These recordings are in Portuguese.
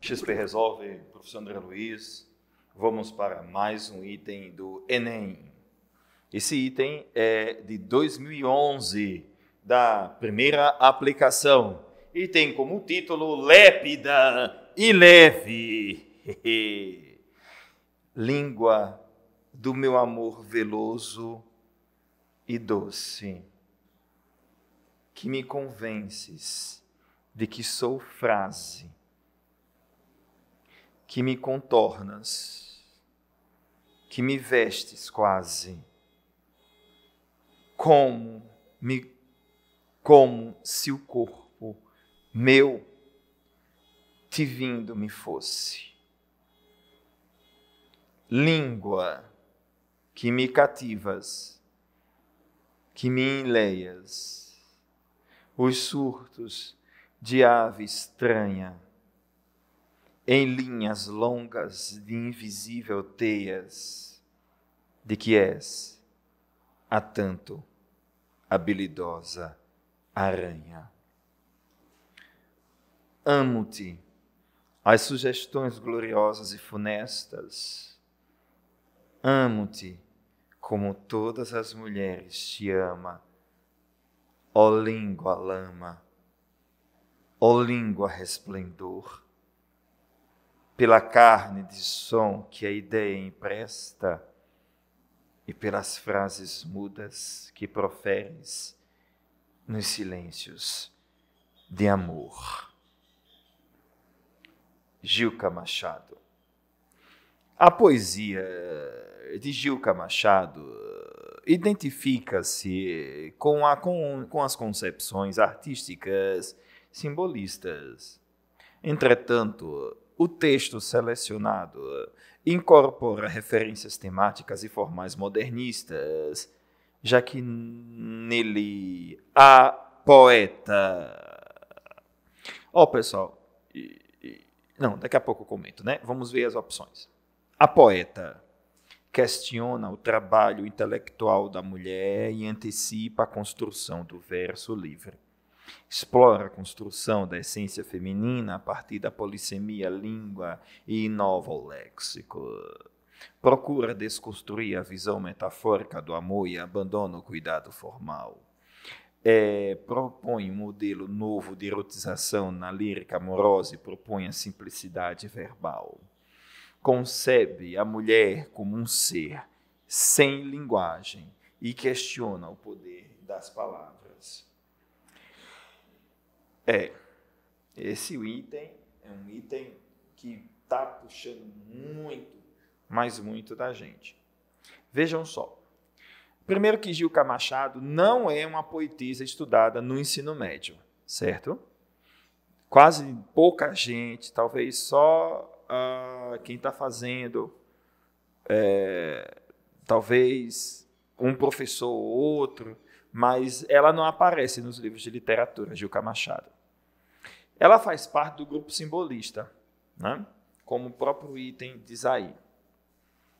XP Resolve, professor André Luiz. Vamos para mais um item do Enem. Esse item é de 2011, da primeira aplicação, e tem como título Lépida e Leve. Língua do meu amor veloso e doce, que me convences de que sou frase, que me contornas, que me vestes quase, como me como se o corpo meu te vindo me fosse. Língua que me cativas, que me enleias os surtos de ave estranha, em linhas longas de invisível teias, de que és a tanto habilidosa aranha. Amo-te, as sugestões gloriosas e funestas. Amo-te como todas as mulheres te ama, ó língua lama, ó língua resplendor, pela carne de som que a ideia empresta e pelas frases mudas que proferes nos silêncios de amor. Gilca Machado a poesia de Gilca Machado identifica-se com, com, com as concepções artísticas simbolistas. Entretanto, o texto selecionado incorpora referências temáticas e formais modernistas, já que nele há poeta. Ó, oh, pessoal, não, daqui a pouco eu comento, né? Vamos ver as opções. A poeta questiona o trabalho intelectual da mulher e antecipa a construção do verso livre. Explora a construção da essência feminina a partir da polissemia língua e inova o léxico. Procura desconstruir a visão metafórica do amor e abandona o cuidado formal. É, propõe um modelo novo de erotização na lírica amorosa e propõe a simplicidade verbal concebe a mulher como um ser sem linguagem e questiona o poder das palavras. É, esse item é um item que está puxando muito, mas muito da gente. Vejam só. Primeiro que Gilca Machado não é uma poetisa estudada no ensino médio, certo? Quase pouca gente, talvez só uh, quem está fazendo, é, talvez um professor ou outro, mas ela não aparece nos livros de literatura, Gilca Machado. Ela faz parte do grupo simbolista, né? como o próprio item diz aí.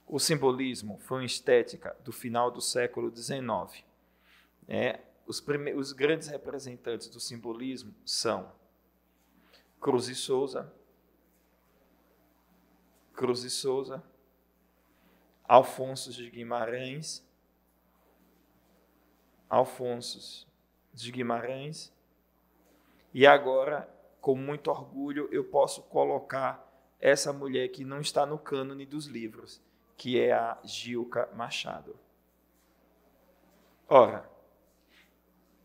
O simbolismo foi uma estética do final do século XIX. É, os, os grandes representantes do simbolismo são Cruz e Souza, Cruz de Souza, Alfonso de Guimarães, Alfonso de Guimarães, e agora, com muito orgulho, eu posso colocar essa mulher que não está no cânone dos livros, que é a Gilca Machado. Ora,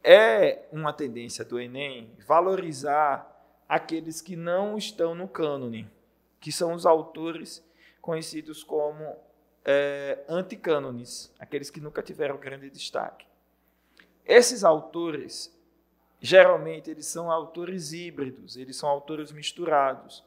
é uma tendência do Enem valorizar aqueles que não estão no cânone que são os autores conhecidos como é, anticânones, aqueles que nunca tiveram grande destaque. Esses autores, geralmente, eles são autores híbridos, eles são autores misturados.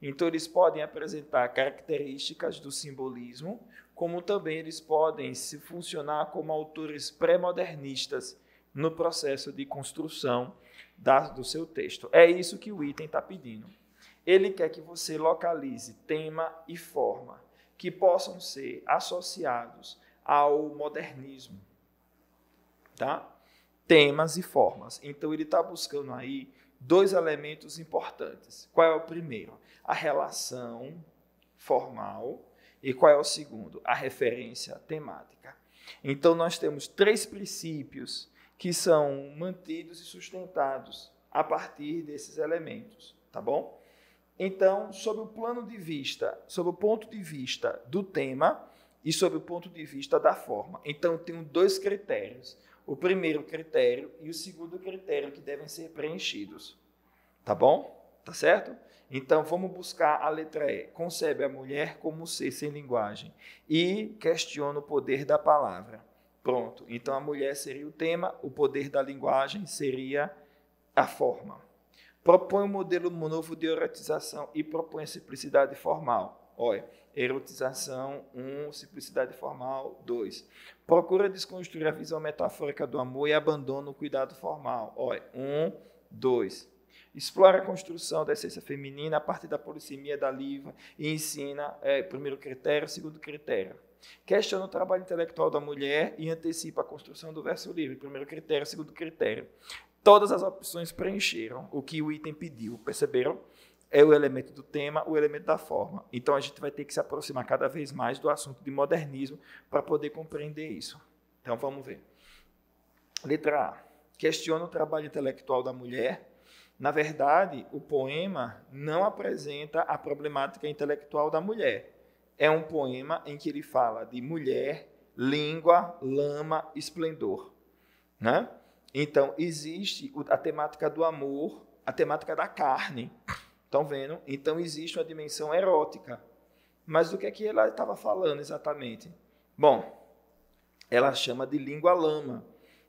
Então, eles podem apresentar características do simbolismo, como também eles podem se funcionar como autores pré-modernistas no processo de construção da, do seu texto. É isso que o item está pedindo. Ele quer que você localize tema e forma que possam ser associados ao modernismo. Tá? Temas e formas. Então, ele está buscando aí dois elementos importantes. Qual é o primeiro? A relação formal. E qual é o segundo? A referência temática. Então, nós temos três princípios que são mantidos e sustentados a partir desses elementos, tá bom? Então, sob o plano de vista, sob o ponto de vista do tema e sob o ponto de vista da forma. Então, eu tenho dois critérios. O primeiro critério e o segundo critério que devem ser preenchidos. Tá bom? Tá certo? Então, vamos buscar a letra E. Concebe a mulher como ser sem linguagem e questiona o poder da palavra. Pronto. Então, a mulher seria o tema, o poder da linguagem seria a forma propõe um modelo novo de erotização e propõe simplicidade formal. Olha, erotização 1, um, simplicidade formal 2. Procura desconstruir a visão metafórica do amor e abandona o cuidado formal. Olha, 1, um, 2. Explora a construção da essência feminina a partir da polissemia da Liva e ensina é, primeiro critério, segundo critério. Questiona o trabalho intelectual da mulher e antecipa a construção do verso livre, primeiro critério, segundo critério. Todas as opções preencheram o que o item pediu, perceberam? É o elemento do tema, o elemento da forma. Então a gente vai ter que se aproximar cada vez mais do assunto de modernismo para poder compreender isso. Então vamos ver. Letra A. Questiona o trabalho intelectual da mulher. Na verdade, o poema não apresenta a problemática intelectual da mulher. É um poema em que ele fala de mulher, língua, lama, esplendor. Né? Então, existe a temática do amor, a temática da carne. Estão vendo? Então, existe uma dimensão erótica. Mas do que é que ela estava falando exatamente? Bom, ela chama de língua lama,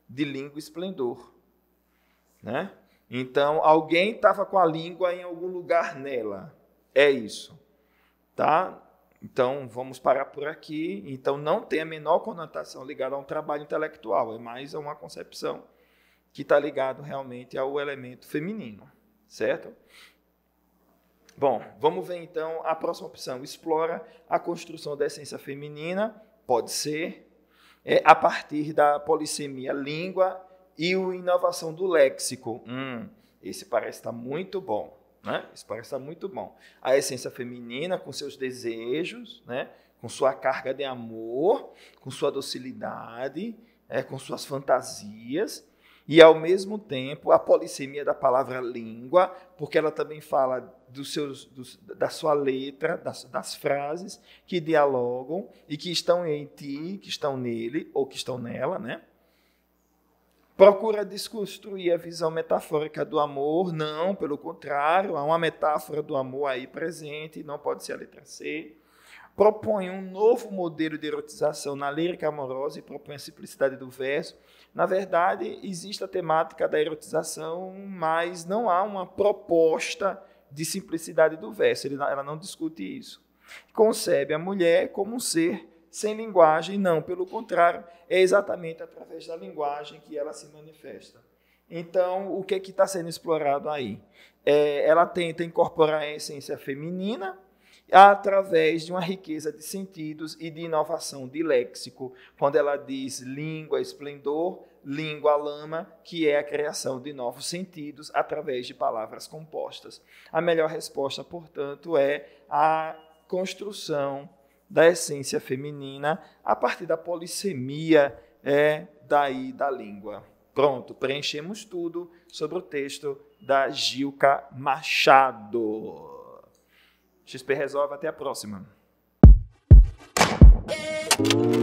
de língua esplendor. Né? Então, alguém estava com a língua em algum lugar nela. É isso. Tá? Então, vamos parar por aqui. Então, não tem a menor conotação ligada a um trabalho intelectual, é mais a uma concepção que está ligado realmente ao elemento feminino, certo? Bom, vamos ver então a próxima opção. Explora a construção da essência feminina, pode ser, é, a partir da polissemia língua e o inovação do léxico. Hum, esse parece estar tá muito bom, né? Esse parece estar tá muito bom. A essência feminina com seus desejos, né? com sua carga de amor, com sua docilidade, é, com suas fantasias e, ao mesmo tempo, a polissemia da palavra língua, porque ela também fala dos seus, dos, da sua letra, das, das frases que dialogam e que estão em ti, que estão nele ou que estão nela, né? procura desconstruir a visão metafórica do amor, não, pelo contrário, há uma metáfora do amor aí presente, não pode ser a letra C propõe um novo modelo de erotização na lírica amorosa e propõe a simplicidade do verso. Na verdade, existe a temática da erotização, mas não há uma proposta de simplicidade do verso, ela não discute isso. Concebe a mulher como um ser sem linguagem, não, pelo contrário, é exatamente através da linguagem que ela se manifesta. Então, o que é está sendo explorado aí? É, ela tenta incorporar a essência feminina através de uma riqueza de sentidos e de inovação de léxico, quando ela diz língua esplendor, língua lama, que é a criação de novos sentidos através de palavras compostas. A melhor resposta, portanto, é a construção da essência feminina a partir da polissemia é daí da língua. Pronto, preenchemos tudo sobre o texto da Gilca Machado. XP Resolve, até a próxima. É.